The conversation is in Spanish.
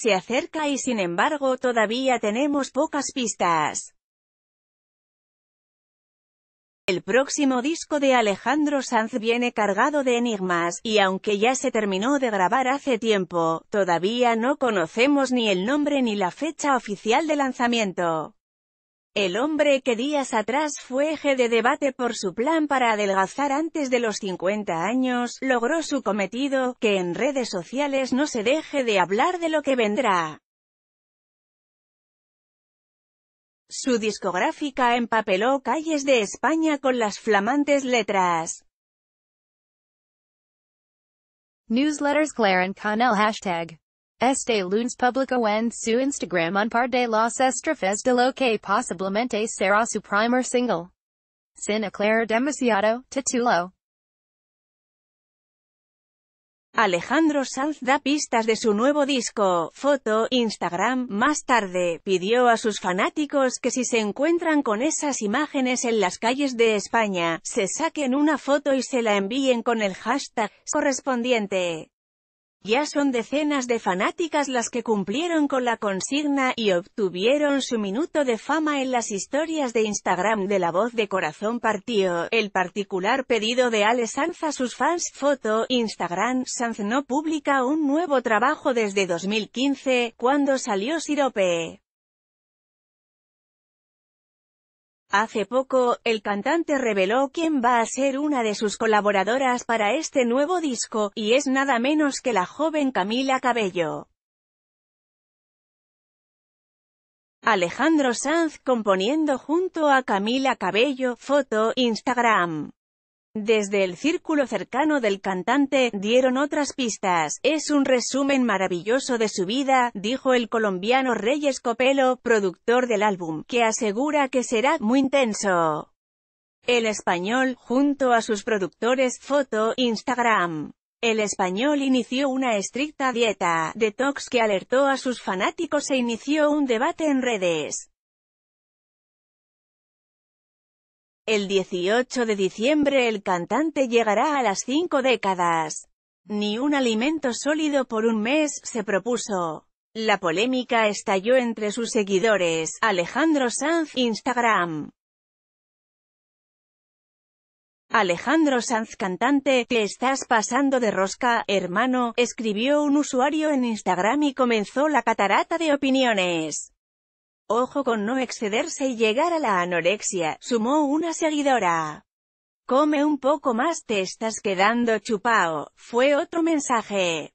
se acerca y sin embargo todavía tenemos pocas pistas. El próximo disco de Alejandro Sanz viene cargado de enigmas, y aunque ya se terminó de grabar hace tiempo, todavía no conocemos ni el nombre ni la fecha oficial de lanzamiento. El hombre que días atrás fue eje de debate por su plan para adelgazar antes de los 50 años, logró su cometido, que en redes sociales no se deje de hablar de lo que vendrá. Su discográfica empapeló calles de España con las flamantes letras. Newsletters este lunes publicó en su Instagram un par de los estrofes de lo que posiblemente será su primer single. Sin aclarar demasiado, titulo. Alejandro Sanz da pistas de su nuevo disco, foto, Instagram. Más tarde, pidió a sus fanáticos que si se encuentran con esas imágenes en las calles de España, se saquen una foto y se la envíen con el hashtag correspondiente. Ya son decenas de fanáticas las que cumplieron con la consigna, y obtuvieron su minuto de fama en las historias de Instagram de la voz de corazón partió, el particular pedido de Ale Sanz a sus fans, foto, Instagram, Sanz no publica un nuevo trabajo desde 2015, cuando salió Sirope. Hace poco, el cantante reveló quién va a ser una de sus colaboradoras para este nuevo disco, y es nada menos que la joven Camila Cabello. Alejandro Sanz componiendo junto a Camila Cabello, foto, Instagram. Desde el círculo cercano del cantante, dieron otras pistas. Es un resumen maravilloso de su vida, dijo el colombiano Reyes Copelo, productor del álbum, que asegura que será muy intenso. El español, junto a sus productores, foto, Instagram. El español inició una estricta dieta, detox que alertó a sus fanáticos e inició un debate en redes. El 18 de diciembre el cantante llegará a las cinco décadas. Ni un alimento sólido por un mes, se propuso. La polémica estalló entre sus seguidores. Alejandro Sanz, Instagram. Alejandro Sanz cantante, te estás pasando de rosca, hermano, escribió un usuario en Instagram y comenzó la catarata de opiniones. Ojo con no excederse y llegar a la anorexia, sumó una seguidora. Come un poco más te estás quedando chupao, fue otro mensaje.